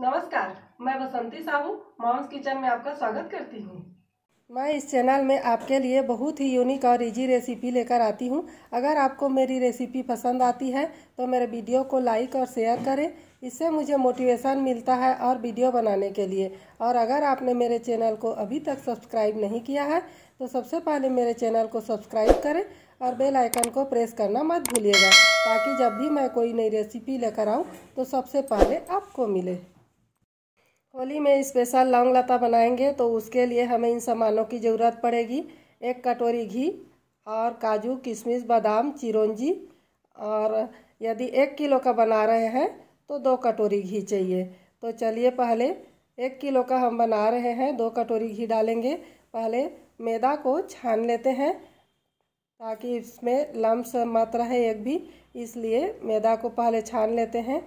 नमस्कार मैं बसंती Sahu moms kitchen में आपका स्वागत करती हूँ मैं इस चैनल में आपके लिए बहुत ही यूनिक और इजी रेसिपी लेकर आती हूँ अगर आपको मेरी रेसिपी पसंद आती है तो मेरे वीडियो को लाइक और शेयर करें इससे मुझे मोटिवेशन मिलता है और वीडियो बनाने के लिए और अगर आपने मेरे चैनल को अभी तक सब्सक्राइब नहीं किया है तो सबसे पहले मेरे चैनल को सब्सक्राइब करें और बेल आइकन को प्रेस करना मत भूलिएगा ताकि जब भी मैं कोई नई रेसिपी लेकर आऊँ तो सबसे पहले आपको मिले होली में स्पेशल लौंग लता बनाएंगे तो उसके लिए हमें इन सामानों की ज़रूरत पड़ेगी एक कटोरी घी और काजू किशमिश बादाम चिरौंजी और यदि एक किलो का बना रहे हैं तो दो कटोरी घी चाहिए तो चलिए पहले एक किलो का हम बना रहे हैं दो कटोरी घी डालेंगे पहले मैदा को छान लेते हैं ताकि इसमें लम्स मत रहे एक भी इसलिए मैदा को पहले छान लेते हैं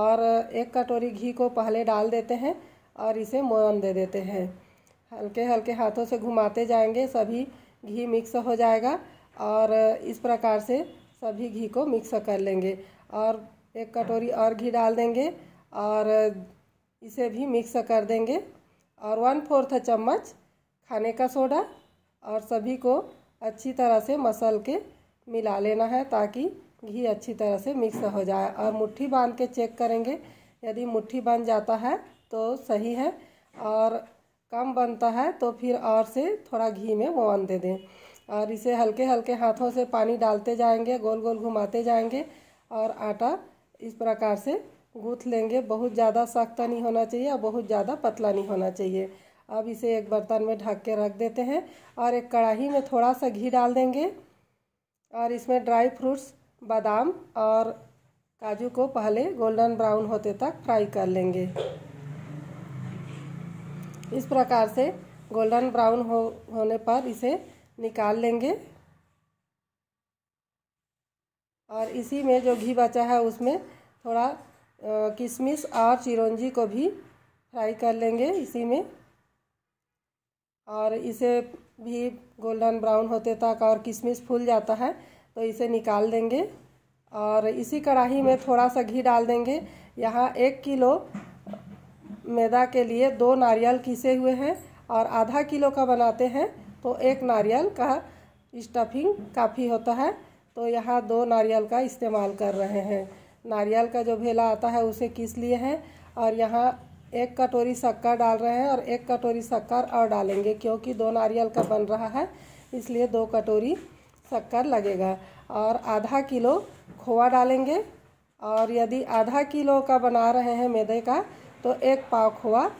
और एक कटोरी घी को पहले डाल देते हैं और इसे मोयन दे देते हैं हल्के हल्के हाथों से घुमाते जाएंगे सभी घी मिक्स हो जाएगा और इस प्रकार से सभी घी को मिक्स कर लेंगे और एक कटोरी और घी डाल देंगे और इसे भी मिक्स कर देंगे और वन फोर्थ चम्मच खाने का सोडा और सभी को अच्छी तरह से मसल के मिला लेना है ताकि घी अच्छी तरह से मिक्स हो जाए और मुट्ठी बांध के चेक करेंगे यदि मुट्ठी बन जाता है तो सही है और कम बनता है तो फिर और से थोड़ा घी में मोवन दे दें और इसे हल्के हल्के हाथों से पानी डालते जाएंगे गोल गोल घुमाते जाएंगे और आटा इस प्रकार से गूँथ लेंगे बहुत ज़्यादा सख्त नहीं होना चाहिए और बहुत ज़्यादा पतला नहीं होना चाहिए अब इसे एक बर्तन में ढक के रख देते हैं और एक कढ़ाही में थोड़ा सा घी डाल देंगे और इसमें ड्राई फ्रूट्स बादाम और काजू को पहले गोल्डन ब्राउन होते तक फ्राई कर लेंगे इस प्रकार से गोल्डन ब्राउन हो होने पर इसे निकाल लेंगे और इसी में जो घी बचा है उसमें थोड़ा किशमिश और चिरौंजी को भी फ्राई कर लेंगे इसी में और इसे भी गोल्डन ब्राउन होते तक और किशमिश फूल जाता है तो इसे निकाल देंगे और इसी कढ़ाई में थोड़ा सा घी डाल देंगे यहाँ एक किलो मैदा के लिए दो नारियल किसे हुए हैं और आधा किलो का बनाते हैं तो एक नारियल का स्टफिंग काफ़ी होता है तो यहाँ दो नारियल का इस्तेमाल कर रहे हैं नारियल का जो भेला आता है उसे किस लिए हैं और यहाँ एक कटोरी शक्कर डाल रहे हैं और एक कटोरी शक्कर और डालेंगे क्योंकि दो नारियल का बन रहा है इसलिए दो कटोरी शक्कर लगेगा और आधा किलो खोआ डालेंगे और यदि आधा किलो का बना रहे हैं मैदे का तो एक पाव खोआ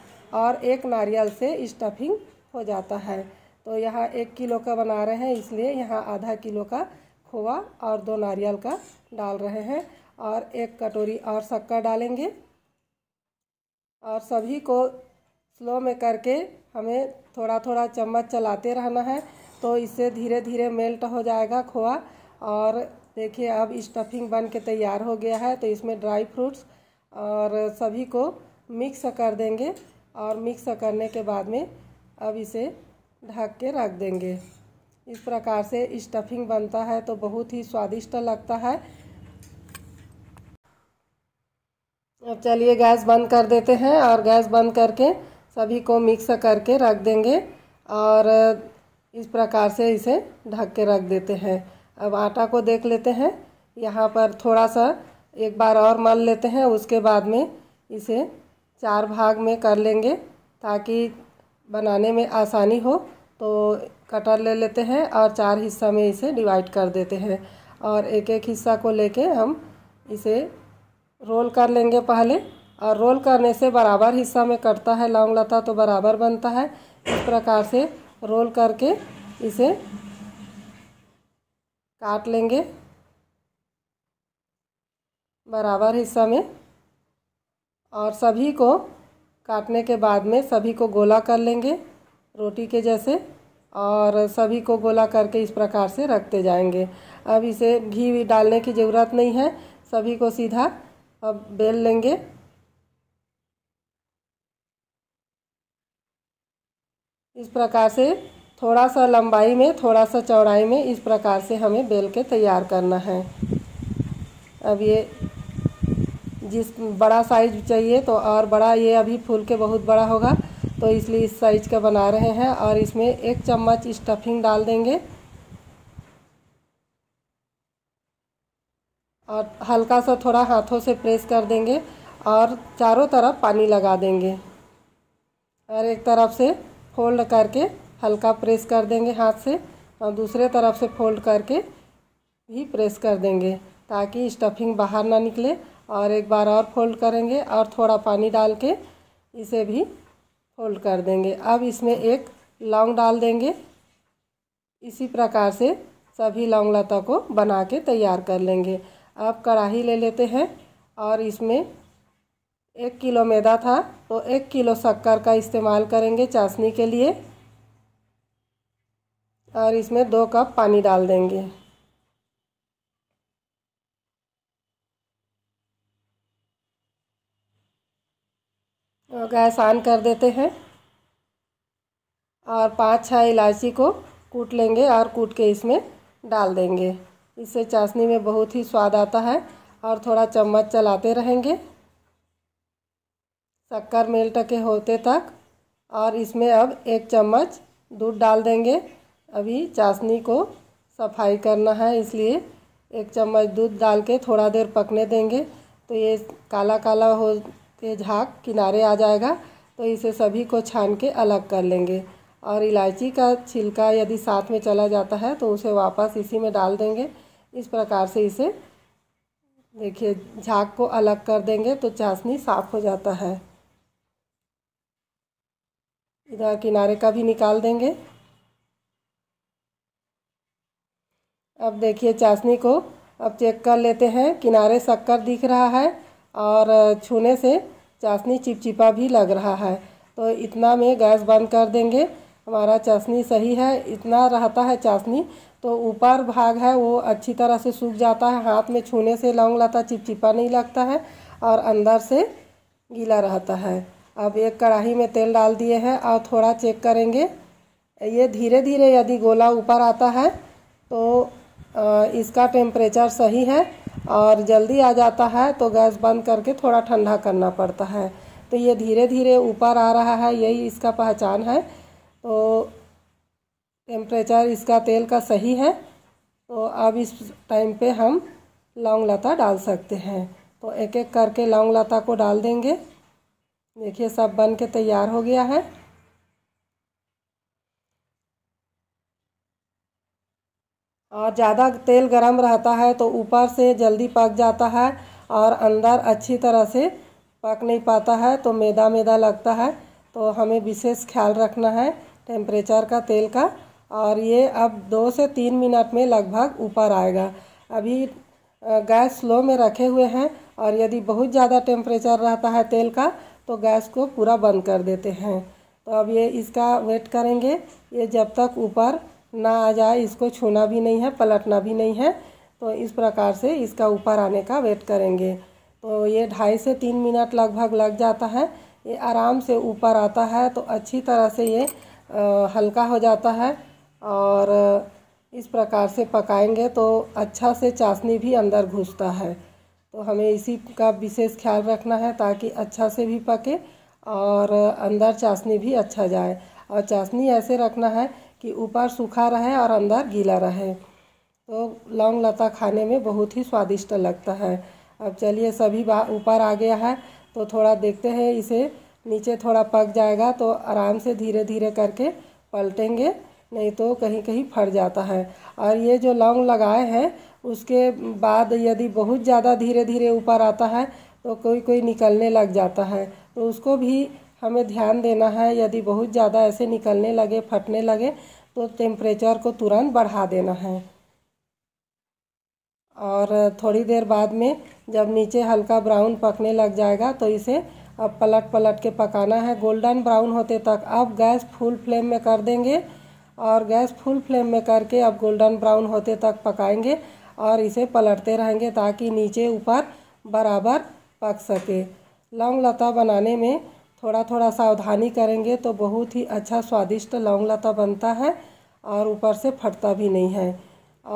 और एक नारियल से स्टफिंग हो जाता है तो यहाँ एक किलो का बना रहे हैं इसलिए यहाँ आधा किलो का खोआ और दो नारियल का डाल रहे हैं और एक कटोरी और शक्कर डालेंगे और सभी को स्लो में करके हमें थोड़ा थोड़ा चम्मच चलाते रहना है तो इससे धीरे धीरे मेल्ट हो जाएगा खोआ और देखिए अब स्टफिंग बन के तैयार हो गया है तो इसमें ड्राई फ्रूट्स और सभी को मिक्स कर देंगे और मिक्स करने के बाद में अब इसे ढक के रख देंगे इस प्रकार से स्टफिंग बनता है तो बहुत ही स्वादिष्ट लगता है अब चलिए गैस बंद कर देते हैं और गैस बंद करके सभी को मिक्स करके रख देंगे और इस प्रकार से इसे ढक के रख देते हैं अब आटा को देख लेते हैं यहाँ पर थोड़ा सा एक बार और मल लेते हैं उसके बाद में इसे चार भाग में कर लेंगे ताकि बनाने में आसानी हो तो कटर ले लेते हैं और चार हिस्सा में इसे डिवाइड कर देते हैं और एक एक हिस्सा को लेके हम इसे रोल कर लेंगे पहले और रोल करने से बराबर हिस्सा में कटता है लौंग लता तो बराबर बनता है इस प्रकार से रोल करके इसे काट लेंगे बराबर हिस्सा में और सभी को काटने के बाद में सभी को गोला कर लेंगे रोटी के जैसे और सभी को गोला करके इस प्रकार से रखते जाएंगे अब इसे घी भी डालने की ज़रूरत नहीं है सभी को सीधा अब बेल लेंगे इस प्रकार से थोड़ा सा लंबाई में थोड़ा सा चौड़ाई में इस प्रकार से हमें बेल के तैयार करना है अब ये जिस बड़ा साइज चाहिए तो और बड़ा ये अभी फूल के बहुत बड़ा होगा तो इसलिए इस साइज का बना रहे हैं और इसमें एक चम्मच स्टफिंग डाल देंगे और हल्का सा थोड़ा हाथों से प्रेस कर देंगे और चारों तरफ पानी लगा देंगे और एक तरफ से फोल्ड करके हल्का प्रेस कर देंगे हाथ से और दूसरे तरफ से फोल्ड करके भी प्रेस कर देंगे ताकि स्टफिंग बाहर ना निकले और एक बार और फोल्ड करेंगे और थोड़ा पानी डाल के इसे भी फोल्ड कर देंगे अब इसमें एक लौंग डाल देंगे इसी प्रकार से सभी लौंग लता को बना के तैयार कर लेंगे अब कढ़ाई ले लेते हैं और इसमें एक किलो मैदा था तो एक किलो शक्कर का इस्तेमाल करेंगे चाशनी के लिए और इसमें दो कप पानी डाल देंगे गैस ऑन कर देते हैं और पाँच छः इलायची को कूट लेंगे और कूट के इसमें डाल देंगे इससे चाशनी में बहुत ही स्वाद आता है और थोड़ा चम्मच चलाते रहेंगे शक्कर मिल टके होते तक और इसमें अब एक चम्मच दूध डाल देंगे अभी चाशनी को सफाई करना है इसलिए एक चम्मच दूध डाल के थोड़ा देर पकने देंगे तो ये काला काला हो तेज हाक किनारे आ जाएगा तो इसे सभी को छान के अलग कर लेंगे और इलायची का छिलका यदि साथ में चला जाता है तो उसे वापस इसी में डाल देंगे इस प्रकार से इसे देखिए झाग को अलग कर देंगे तो चाशनी साफ़ हो जाता है इधर किनारे का भी निकाल देंगे अब देखिए चाशनी को अब चेक कर लेते हैं किनारे शक्कर दिख रहा है और छूने से चाशनी चिपचिपा भी लग रहा है तो इतना में गैस बंद कर देंगे हमारा चाशनी सही है इतना रहता है चाशनी तो ऊपर भाग है वो अच्छी तरह से सूख जाता है हाथ में छूने से लौंग लता चिपचिपा नहीं लगता है और अंदर से गीला रहता है अब एक कढ़ाई में तेल डाल दिए हैं और थोड़ा चेक करेंगे ये धीरे धीरे यदि गोला ऊपर आता है तो इसका टेम्परेचर सही है और जल्दी आ जाता है तो गैस बंद करके थोड़ा ठंडा करना पड़ता है तो ये धीरे धीरे ऊपर आ रहा है यही इसका पहचान है तो टेम्परेचर इसका तेल का सही है तो अब इस टाइम पे हम लौंग लता डाल सकते हैं तो एक एक करके लौंग लता को डाल देंगे देखिए सब बन के तैयार हो गया है और ज़्यादा तेल गरम रहता है तो ऊपर से जल्दी पक जाता है और अंदर अच्छी तरह से पक नहीं पाता है तो मैदा मैदा लगता है तो हमें विशेष ख्याल रखना है टेम्परेचर का तेल का और ये अब दो से तीन मिनट में लगभग ऊपर आएगा अभी गैस स्लो में रखे हुए हैं और यदि बहुत ज़्यादा टेम्परेचर रहता है तेल का तो गैस को पूरा बंद कर देते हैं तो अब ये इसका वेट करेंगे ये जब तक ऊपर ना आ जाए इसको छूना भी नहीं है पलटना भी नहीं है तो इस प्रकार से इसका ऊपर आने का वेट करेंगे तो ये ढाई से तीन मिनट लगभग लग जाता है ये आराम से ऊपर आता है तो अच्छी तरह से ये आ, हल्का हो जाता है और इस प्रकार से पकाएंगे तो अच्छा से चाशनी भी अंदर घुसता है तो हमें इसी का विशेष ख्याल रखना है ताकि अच्छा से भी पके और अंदर चाशनी भी अच्छा जाए और चाशनी ऐसे रखना है कि ऊपर सूखा रहे और अंदर गीला रहे तो लौंग लता खाने में बहुत ही स्वादिष्ट लगता है अब चलिए सभी ऊपर आ गया है तो थोड़ा देखते हैं इसे नीचे थोड़ा पक जाएगा तो आराम से धीरे धीरे करके पलटेंगे नहीं तो कहीं कहीं फट जाता है और ये जो लौंग लगाए हैं उसके बाद यदि बहुत ज़्यादा धीरे धीरे ऊपर आता है तो कोई कोई निकलने लग जाता है तो उसको भी हमें ध्यान देना है यदि बहुत ज़्यादा ऐसे निकलने लगे फटने लगे तो टेम्परेचर को तुरंत बढ़ा देना है और थोड़ी देर बाद में जब नीचे हल्का ब्राउन पकने लग जाएगा तो इसे अब पलट पलट के पकाना है गोल्डन ब्राउन होते तक अब गैस फुल फ्लेम में कर देंगे और गैस फुल फ्लेम में करके अब गोल्डन ब्राउन होते तक पकाएंगे और इसे पलटते रहेंगे ताकि नीचे ऊपर बराबर पक सके लौंग लता बनाने में थोड़ा थोड़ा सावधानी करेंगे तो बहुत ही अच्छा स्वादिष्ट लौंग लता बनता है और ऊपर से फटता भी नहीं है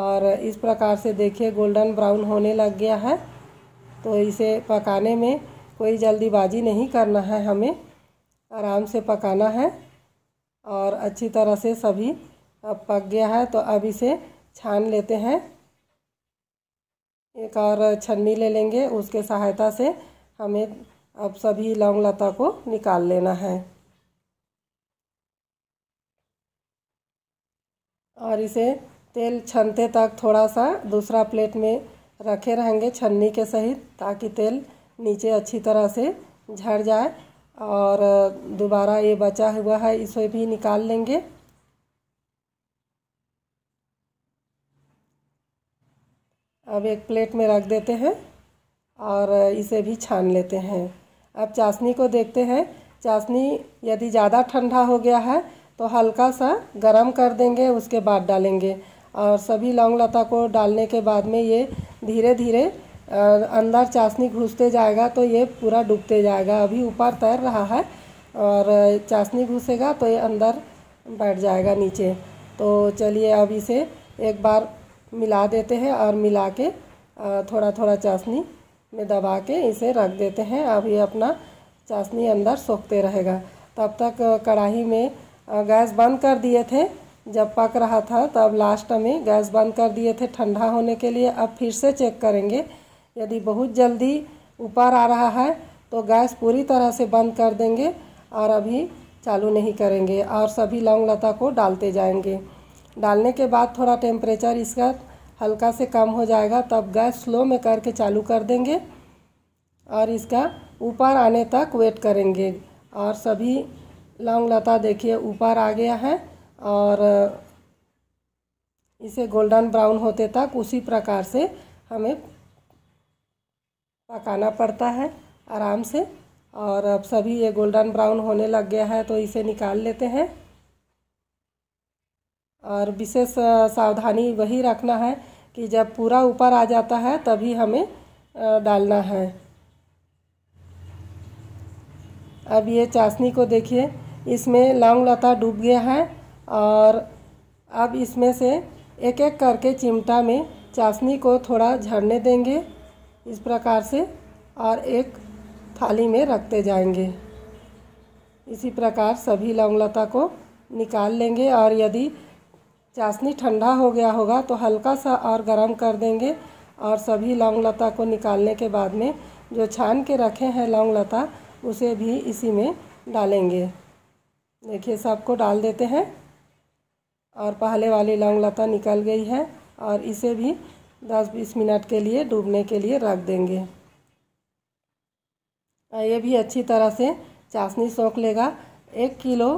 और इस प्रकार से देखिए गोल्डन ब्राउन होने लग गया है तो इसे पकाने में कोई जल्दीबाजी नहीं करना है हमें आराम से पकाना है और अच्छी तरह से सभी अब पक गया है तो अब इसे छान लेते हैं एक और छन्नी ले लेंगे उसके सहायता से हमें अब सभी लौंग लता को निकाल लेना है और इसे तेल छनते तक थोड़ा सा दूसरा प्लेट में रखे रहेंगे छन्नी के सहित ताकि तेल नीचे अच्छी तरह से झड़ जाए और दोबारा ये बचा हुआ है इसे भी निकाल लेंगे अब एक प्लेट में रख देते हैं और इसे भी छान लेते हैं अब चाशनी को देखते हैं चाशनी यदि ज़्यादा ठंडा हो गया है तो हल्का सा गरम कर देंगे उसके बाद डालेंगे और सभी लौंग लता को डालने के बाद में ये धीरे धीरे अंदर चाशनी घुसते जाएगा तो ये पूरा डूबते जाएगा अभी ऊपर तैर रहा है और चाशनी घुसेगा तो ये अंदर बैठ जाएगा नीचे तो चलिए अब इसे एक बार मिला देते हैं और मिला के थोड़ा थोड़ा चाशनी में दबा के इसे रख देते हैं अब ये अपना चाशनी अंदर सोखते रहेगा तब तक कढ़ाई में गैस बंद कर दिए थे जब पक रहा था तब लास्ट में गैस बंद कर दिए थे ठंडा होने के लिए अब फिर से चेक करेंगे यदि बहुत जल्दी ऊपर आ रहा है तो गैस पूरी तरह से बंद कर देंगे और अभी चालू नहीं करेंगे और सभी लौंग लता को डालते जाएंगे डालने के बाद थोड़ा टेम्परेचर इसका हल्का से कम हो जाएगा तब गैस स्लो में करके चालू कर देंगे और इसका ऊपर आने तक वेट करेंगे और सभी लौंग लता देखिए ऊपर आ गया है और इसे गोल्डन ब्राउन होते तक उसी प्रकार से हमें पकाना पड़ता है आराम से और अब सभी ये गोल्डन ब्राउन होने लग गया है तो इसे निकाल लेते हैं और विशेष सावधानी वही रखना है कि जब पूरा ऊपर आ जाता है तभी हमें डालना है अब ये चाशनी को देखिए इसमें लौंग लता डूब गया है और अब इसमें से एक एक करके चिमटा में चाशनी को थोड़ा झड़ने देंगे इस प्रकार से और एक थाली में रखते जाएंगे इसी प्रकार सभी लौंग लता को निकाल लेंगे और यदि चाशनी ठंडा हो गया होगा तो हल्का सा और गर्म कर देंगे और सभी लौंग लता को निकालने के बाद में जो छान के रखे हैं लौंग लता उसे भी इसी में डालेंगे देखिए सबको डाल देते हैं और पहले वाली लौंग लता निकल गई है और इसे भी 10-20 मिनट के लिए डूबने के लिए रख देंगे ये भी अच्छी तरह से चाशनी सोख लेगा एक किलो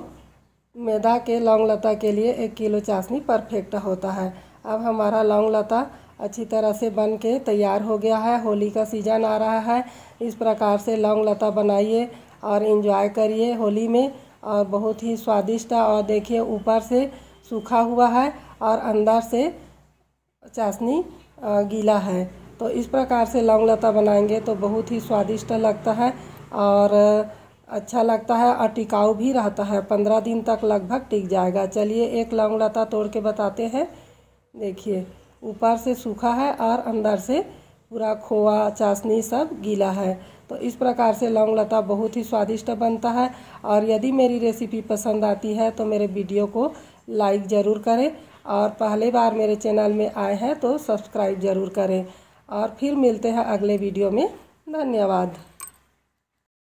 मैदा के लौंग लता के लिए एक किलो चाशनी परफेक्ट होता है अब हमारा लौंग लता अच्छी तरह से बन के तैयार हो गया है होली का सीज़न आ रहा है इस प्रकार से लौंग लता बनाइए और इन्जॉय करिए होली में और बहुत ही स्वादिष्ट और देखिए ऊपर से सूखा हुआ है और अंदर से चाशनी गीला है तो इस प्रकार से लौंग लता बनाएंगे तो बहुत ही स्वादिष्ट लगता है और अच्छा लगता है और टिकाऊ भी रहता है पंद्रह दिन तक लगभग टिक जाएगा चलिए एक लौंग लता तोड़ के बताते हैं देखिए ऊपर से सूखा है और अंदर से पूरा खोआ चाशनी सब गीला है तो इस प्रकार से लौंग लता बहुत ही स्वादिष्ट बनता है और यदि मेरी रेसिपी पसंद आती है तो मेरे वीडियो को लाइक ज़रूर करें और पहली बार मेरे चैनल में आए हैं तो सब्सक्राइब ज़रूर करें और फिर मिलते हैं अगले वीडियो में धन्यवाद